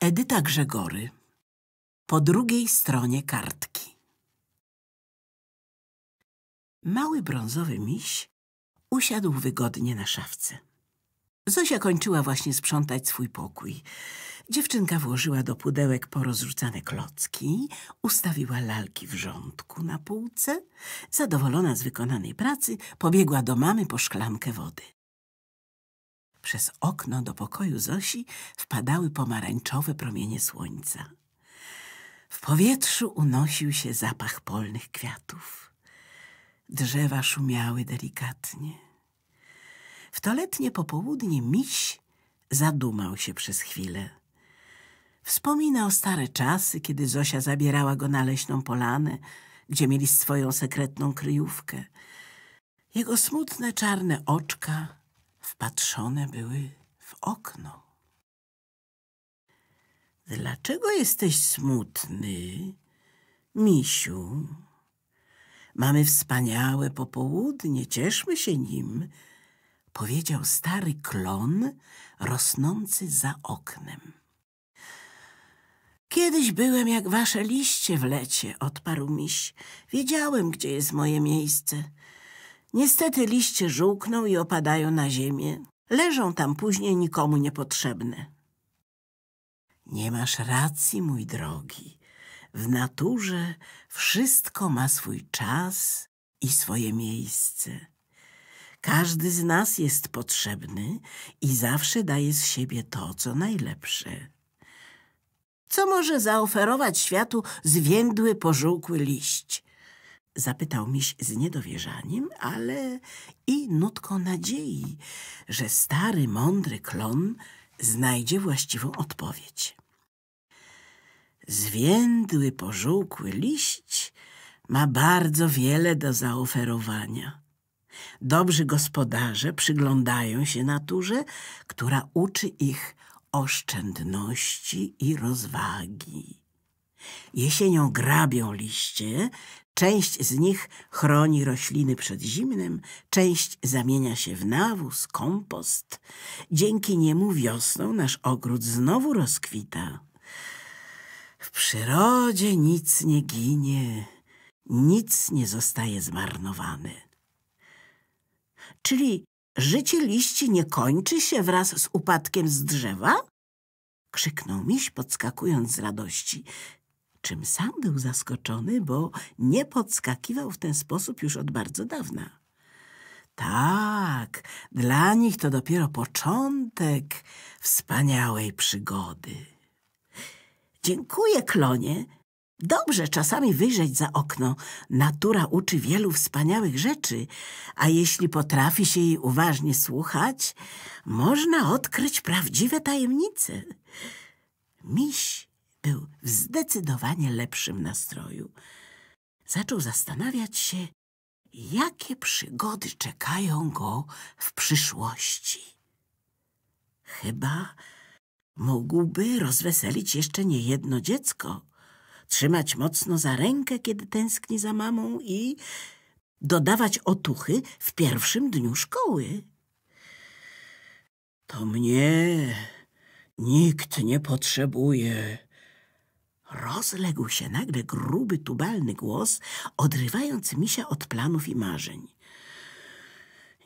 Edyta Grzegory Po drugiej stronie kartki Mały brązowy miś usiadł wygodnie na szafce. Zosia kończyła właśnie sprzątać swój pokój. Dziewczynka włożyła do pudełek porozrzucane klocki, ustawiła lalki w rządku na półce. Zadowolona z wykonanej pracy, pobiegła do mamy po szklankę wody. Przez okno do pokoju Zosi wpadały pomarańczowe promienie słońca. W powietrzu unosił się zapach polnych kwiatów. Drzewa szumiały delikatnie. W to letnie popołudnie miś zadumał się przez chwilę. Wspominał stare czasy, kiedy Zosia zabierała go na leśną polanę, gdzie mieli swoją sekretną kryjówkę. Jego smutne czarne oczka wpatrzone były w okno. Dlaczego jesteś smutny, misiu? Mamy wspaniałe popołudnie, cieszmy się nim, powiedział stary klon rosnący za oknem. Kiedyś byłem jak wasze liście w lecie, odparł miś. Wiedziałem, gdzie jest moje miejsce. Niestety liście żółkną i opadają na ziemię. Leżą tam później nikomu niepotrzebne. Nie masz racji, mój drogi. W naturze wszystko ma swój czas i swoje miejsce. Każdy z nas jest potrzebny i zawsze daje z siebie to, co najlepsze. Co może zaoferować światu zwiędły, pożółkły liść? Zapytał miś z niedowierzaniem, ale i nutką nadziei, że stary, mądry klon znajdzie właściwą odpowiedź. Zwiędły, pożółkły liść ma bardzo wiele do zaoferowania. Dobrzy gospodarze przyglądają się naturze, która uczy ich oszczędności i rozwagi. Jesienią grabią liście, część z nich chroni rośliny przed zimnem, część zamienia się w nawóz, kompost. Dzięki niemu wiosną nasz ogród znowu rozkwita. W przyrodzie nic nie ginie, nic nie zostaje zmarnowane. Czyli życie liści nie kończy się wraz z upadkiem z drzewa? Krzyknął miś, podskakując z radości czym sam był zaskoczony, bo nie podskakiwał w ten sposób już od bardzo dawna. Tak, dla nich to dopiero początek wspaniałej przygody. Dziękuję, klonie. Dobrze czasami wyjrzeć za okno. Natura uczy wielu wspaniałych rzeczy, a jeśli potrafi się jej uważnie słuchać, można odkryć prawdziwe tajemnice. Miś był w zdecydowanie lepszym nastroju. Zaczął zastanawiać się, jakie przygody czekają go w przyszłości. Chyba mógłby rozweselić jeszcze niejedno dziecko, trzymać mocno za rękę, kiedy tęskni za mamą i dodawać otuchy w pierwszym dniu szkoły. To mnie nikt nie potrzebuje, Rozległ się nagle gruby, tubalny głos, odrywając mi się od planów i marzeń.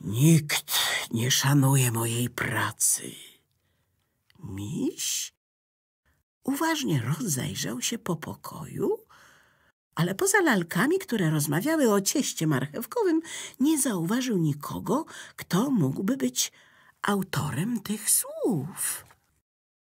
Nikt nie szanuje mojej pracy. Miś uważnie rozejrzał się po pokoju, ale poza lalkami, które rozmawiały o cieście marchewkowym, nie zauważył nikogo, kto mógłby być autorem tych słów.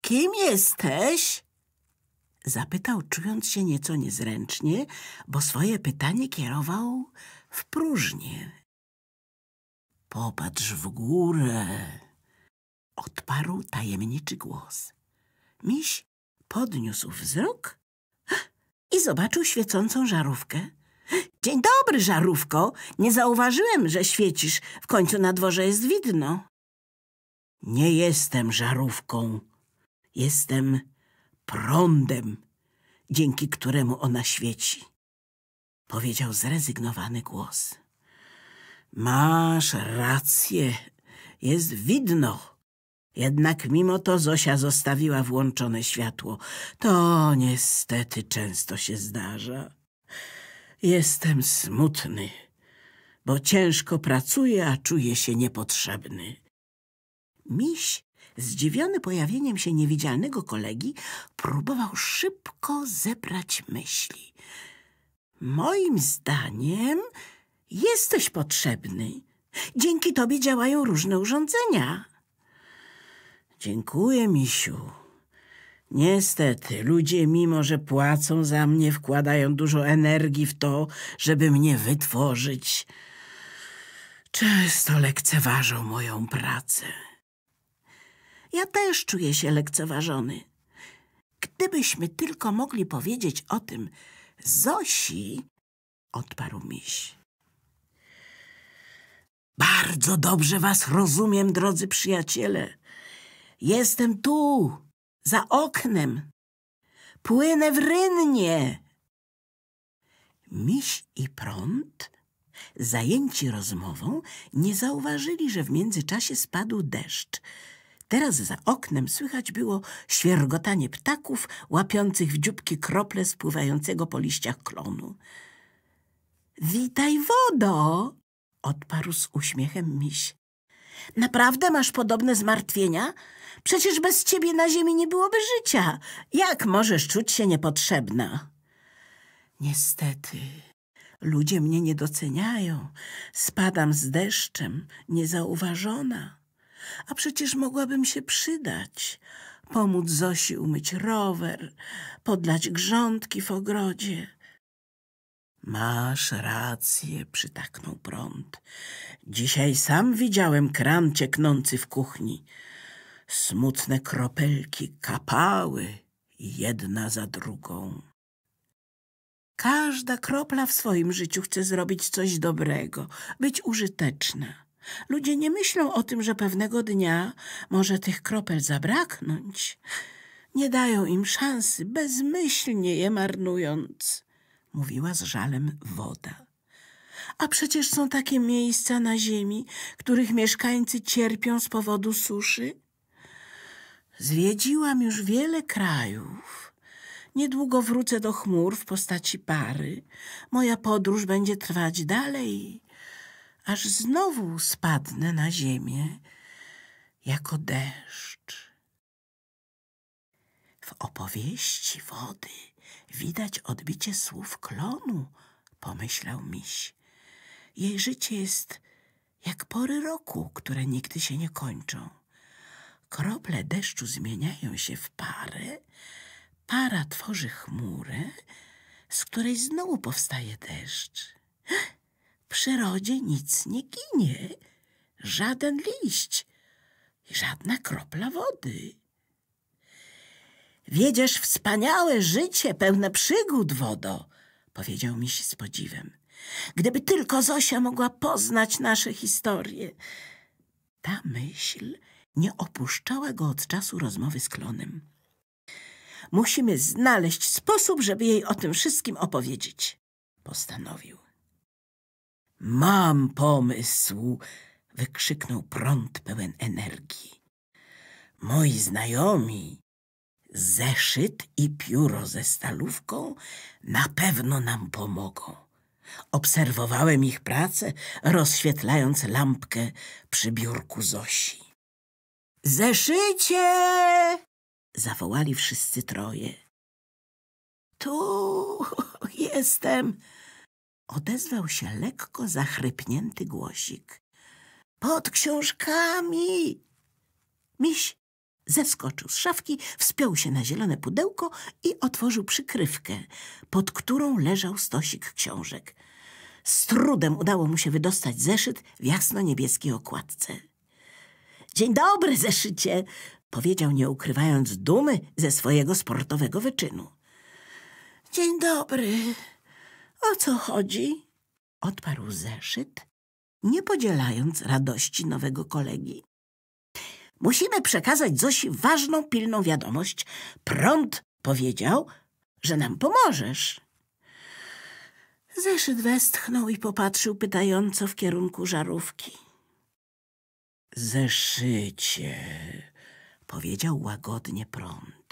Kim jesteś? Zapytał, czując się nieco niezręcznie, bo swoje pytanie kierował w próżnię. Popatrz w górę, odparł tajemniczy głos. Miś podniósł wzrok i zobaczył świecącą żarówkę. Dzień dobry, żarówko. Nie zauważyłem, że świecisz. W końcu na dworze jest widno. Nie jestem żarówką. Jestem prądem, dzięki któremu ona świeci. Powiedział zrezygnowany głos. Masz rację, jest widno. Jednak mimo to Zosia zostawiła włączone światło. To niestety często się zdarza. Jestem smutny, bo ciężko pracuję, a czuję się niepotrzebny. Miś Zdziwiony pojawieniem się niewidzialnego kolegi, próbował szybko zebrać myśli. Moim zdaniem jesteś potrzebny. Dzięki tobie działają różne urządzenia. Dziękuję, misiu. Niestety, ludzie, mimo że płacą za mnie, wkładają dużo energii w to, żeby mnie wytworzyć. Często lekceważą moją pracę. Ja też czuję się lekceważony. Gdybyśmy tylko mogli powiedzieć o tym Zosi, odparł miś. Bardzo dobrze was rozumiem, drodzy przyjaciele. Jestem tu, za oknem. Płynę w rynnie. Miś i prąd, zajęci rozmową, nie zauważyli, że w międzyczasie spadł deszcz – Teraz za oknem słychać było świergotanie ptaków łapiących w dzióbki krople spływającego po liściach klonu. Witaj, wodo! odparł z uśmiechem miś. Naprawdę masz podobne zmartwienia? Przecież bez ciebie na ziemi nie byłoby życia. Jak możesz czuć się niepotrzebna? Niestety, ludzie mnie nie doceniają. Spadam z deszczem, niezauważona. A przecież mogłabym się przydać. Pomóc Zosi umyć rower, podlać grządki w ogrodzie. Masz rację, przytaknął prąd. Dzisiaj sam widziałem kran cieknący w kuchni. Smutne kropelki kapały jedna za drugą. Każda kropla w swoim życiu chce zrobić coś dobrego, być użyteczna. Ludzie nie myślą o tym, że pewnego dnia może tych kropel zabraknąć. Nie dają im szansy, bezmyślnie je marnując, mówiła z żalem woda. A przecież są takie miejsca na ziemi, których mieszkańcy cierpią z powodu suszy. Zwiedziłam już wiele krajów. Niedługo wrócę do chmur w postaci pary. Moja podróż będzie trwać dalej aż znowu spadnę na ziemię jako deszcz. W opowieści wody widać odbicie słów klonu, pomyślał miś. Jej życie jest jak pory roku, które nigdy się nie kończą. Krople deszczu zmieniają się w parę, para tworzy chmurę, z której znowu powstaje deszcz przyrodzie nic nie ginie, żaden liść i żadna kropla wody. Wiedziesz wspaniałe życie, pełne przygód, wodo, powiedział mi z podziwem. Gdyby tylko Zosia mogła poznać nasze historie. Ta myśl nie opuszczała go od czasu rozmowy z klonem. Musimy znaleźć sposób, żeby jej o tym wszystkim opowiedzieć, postanowił. Mam pomysł! wykrzyknął prąd pełen energii. Moi znajomi, zeszyt i pióro ze stalówką na pewno nam pomogą. Obserwowałem ich pracę, rozświetlając lampkę przy biurku Zosi. Zeszycie! zawołali wszyscy troje. Tu jestem, Odezwał się lekko zachrypnięty głosik. Pod książkami! Miś zeskoczył z szafki, wspiął się na zielone pudełko i otworzył przykrywkę, pod którą leżał stosik książek. Z trudem udało mu się wydostać zeszyt w jasno-niebieskiej okładce. Dzień dobry, zeszycie! powiedział, nie ukrywając dumy ze swojego sportowego wyczynu. Dzień dobry, o co chodzi? Odparł zeszyt, nie podzielając radości nowego kolegi. Musimy przekazać Zosi ważną, pilną wiadomość. Prąd powiedział, że nam pomożesz. Zeszyt westchnął i popatrzył pytająco w kierunku żarówki. Zeszycie, powiedział łagodnie prąd.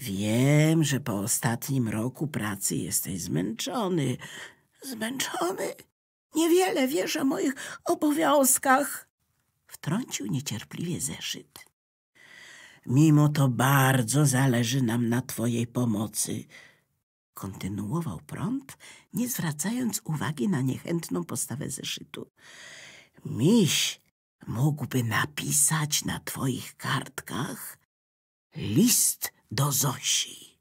Wiem, że po ostatnim roku pracy jesteś zmęczony. Zmęczony? Niewiele wiesz o moich obowiązkach. Wtrącił niecierpliwie zeszyt. Mimo to bardzo zależy nam na twojej pomocy. Kontynuował prąd, nie zwracając uwagi na niechętną postawę zeszytu. Miś mógłby napisać na twoich kartkach list do Zosi.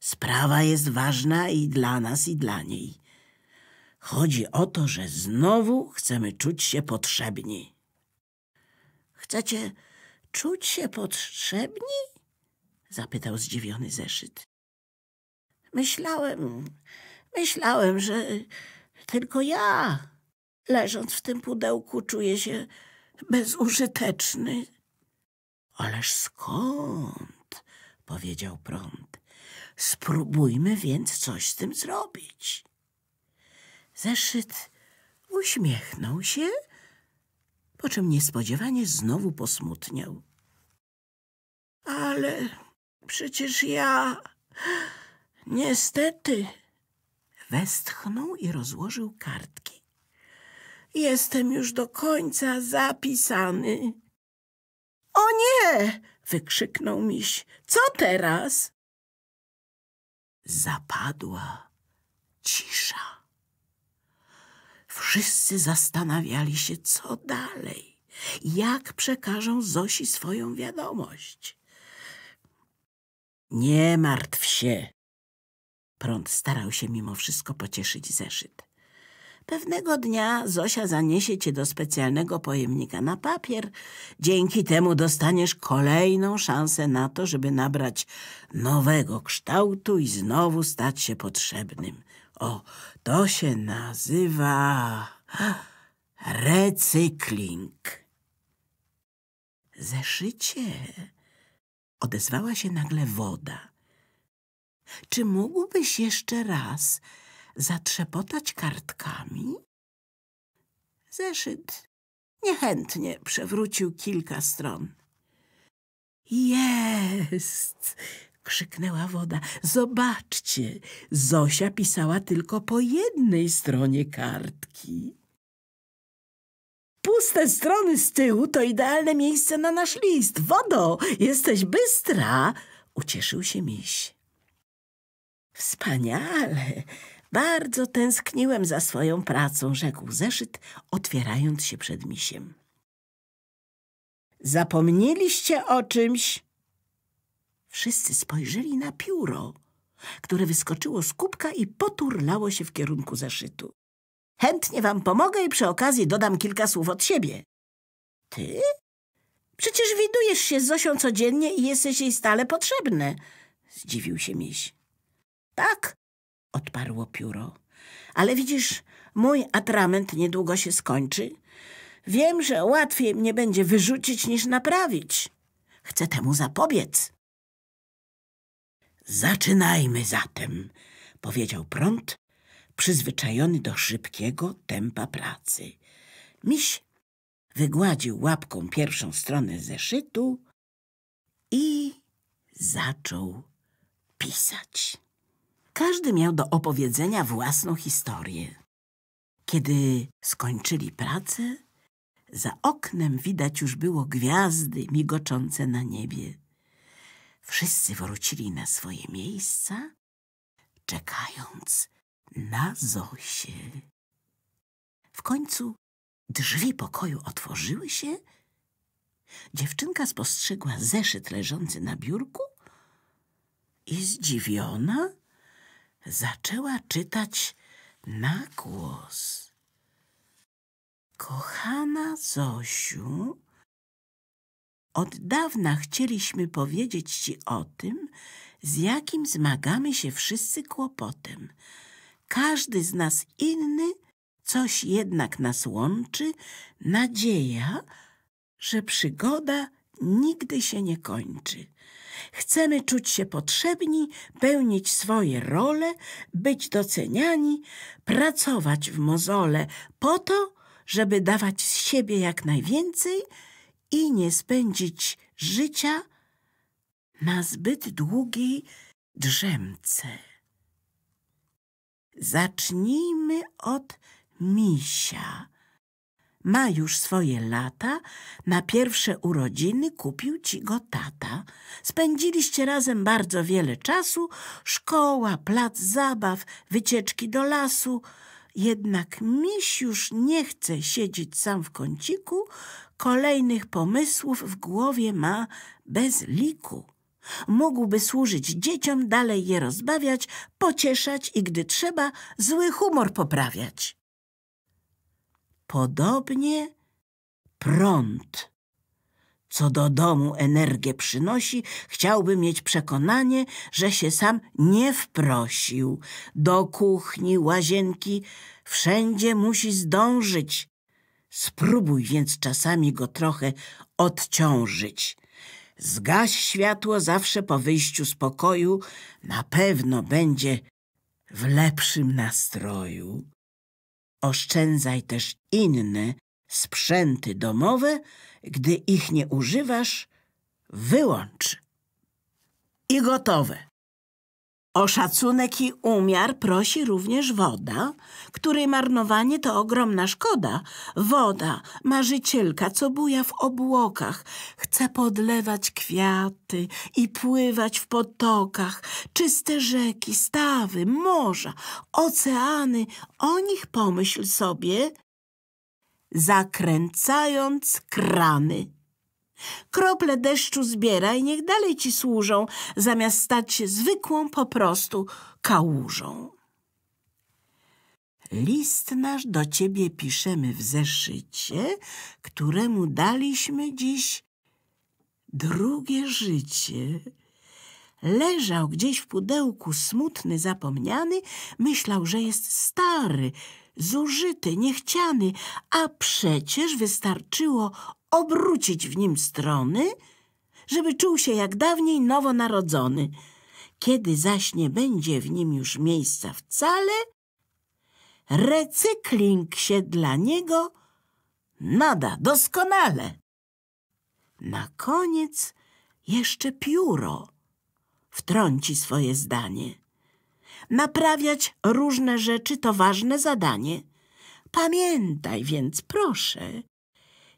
Sprawa jest ważna i dla nas, i dla niej. Chodzi o to, że znowu chcemy czuć się potrzebni. Chcecie czuć się potrzebni? Zapytał zdziwiony zeszyt. Myślałem, myślałem, że tylko ja, leżąc w tym pudełku, czuję się bezużyteczny. Ależ skąd? powiedział prąd. Spróbujmy więc coś z tym zrobić. Zeszyt uśmiechnął się, po czym niespodziewanie znowu posmutniał. Ale przecież ja... Niestety... Westchnął i rozłożył kartki. Jestem już do końca zapisany. O nie! wykrzyknął miś. Co teraz? Zapadła cisza. Wszyscy zastanawiali się, co dalej, jak przekażą Zosi swoją wiadomość. Nie martw się. Prąd starał się mimo wszystko pocieszyć zeszyt. Pewnego dnia Zosia zaniesie cię do specjalnego pojemnika na papier. Dzięki temu dostaniesz kolejną szansę na to, żeby nabrać nowego kształtu i znowu stać się potrzebnym. O, to się nazywa recykling. Zeszycie, odezwała się nagle woda. Czy mógłbyś jeszcze raz zatrzepotać kartkami? Zeszyt niechętnie przewrócił kilka stron. Jest! krzyknęła woda. Zobaczcie, Zosia pisała tylko po jednej stronie kartki. Puste strony z tyłu to idealne miejsce na nasz list. Wodo, jesteś bystra! Ucieszył się miś. Wspaniale, bardzo tęskniłem za swoją pracą, rzekł zeszyt, otwierając się przed misiem. Zapomnieliście o czymś? Wszyscy spojrzeli na pióro, które wyskoczyło z kubka i poturlało się w kierunku zeszytu. Chętnie wam pomogę i przy okazji dodam kilka słów od siebie. Ty? Przecież widujesz się z Zosią codziennie i jesteś jej stale potrzebny, zdziwił się miś. Tak, odparło pióro. Ale widzisz, mój atrament niedługo się skończy. Wiem, że łatwiej mnie będzie wyrzucić niż naprawić. Chcę temu zapobiec. Zaczynajmy zatem, powiedział prąd, przyzwyczajony do szybkiego tempa pracy. Miś wygładził łapką pierwszą stronę zeszytu i zaczął pisać. Każdy miał do opowiedzenia własną historię. Kiedy skończyli pracę, za oknem widać już było gwiazdy migoczące na niebie. Wszyscy wrócili na swoje miejsca, czekając na Zosie. W końcu drzwi pokoju otworzyły się. Dziewczynka spostrzegła zeszyt leżący na biurku i zdziwiona zaczęła czytać na głos. Kochana Zosiu, od dawna chcieliśmy powiedzieć ci o tym, z jakim zmagamy się wszyscy kłopotem. Każdy z nas inny, coś jednak nas łączy, nadzieja, że przygoda nigdy się nie kończy. Chcemy czuć się potrzebni, pełnić swoje role, być doceniani, pracować w mozole po to, żeby dawać z siebie jak najwięcej i nie spędzić życia na zbyt długiej drzemce. Zacznijmy od misia. Ma już swoje lata, na pierwsze urodziny kupił ci go tata. Spędziliście razem bardzo wiele czasu, szkoła, plac zabaw, wycieczki do lasu. Jednak miś już nie chce siedzieć sam w kąciku, kolejnych pomysłów w głowie ma bez liku. Mógłby służyć dzieciom, dalej je rozbawiać, pocieszać i gdy trzeba, zły humor poprawiać. Podobnie prąd. Co do domu energię przynosi, chciałbym mieć przekonanie, że się sam nie wprosił. Do kuchni, łazienki, wszędzie musi zdążyć. Spróbuj więc czasami go trochę odciążyć. Zgaś światło zawsze po wyjściu z pokoju, na pewno będzie w lepszym nastroju. Oszczędzaj też inne sprzęty domowe, gdy ich nie używasz, wyłącz. I gotowe. O szacunek i umiar prosi również woda, której marnowanie to ogromna szkoda. Woda, marzycielka, co buja w obłokach, chce podlewać kwiaty i pływać w potokach. Czyste rzeki, stawy, morza, oceany, o nich pomyśl sobie, zakręcając krany. Krople deszczu zbieraj, niech dalej ci służą, zamiast stać się zwykłą po prostu kałużą. List nasz do ciebie piszemy w zeszycie, któremu daliśmy dziś drugie życie. Leżał gdzieś w pudełku smutny, zapomniany, myślał, że jest stary, zużyty, niechciany, a przecież wystarczyło obrócić w nim strony, żeby czuł się jak dawniej nowonarodzony. Kiedy zaś nie będzie w nim już miejsca wcale, recykling się dla niego nada doskonale. Na koniec jeszcze pióro wtrąci swoje zdanie. Naprawiać różne rzeczy to ważne zadanie. Pamiętaj więc, proszę,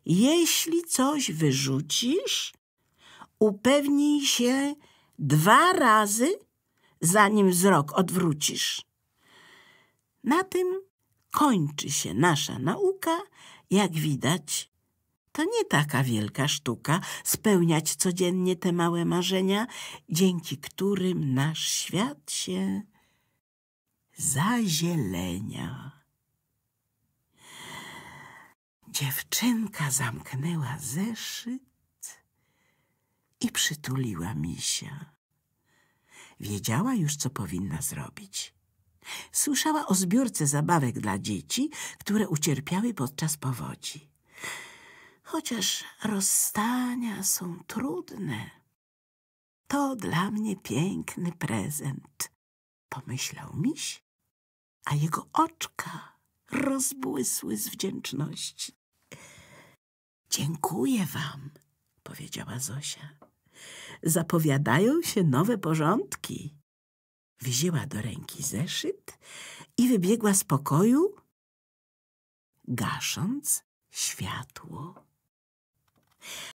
jeśli coś wyrzucisz, upewnij się dwa razy, zanim wzrok odwrócisz. Na tym kończy się nasza nauka, jak widać. To nie taka wielka sztuka spełniać codziennie te małe marzenia, dzięki którym nasz świat się zazielenia. Dziewczynka zamknęła zeszyt i przytuliła misia. Wiedziała już, co powinna zrobić. Słyszała o zbiórce zabawek dla dzieci, które ucierpiały podczas powodzi. Chociaż rozstania są trudne, to dla mnie piękny prezent, pomyślał miś, a jego oczka rozbłysły z wdzięczności. Dziękuję wam, powiedziała Zosia. Zapowiadają się nowe porządki. Wzięła do ręki zeszyt i wybiegła z pokoju, gasząc światło.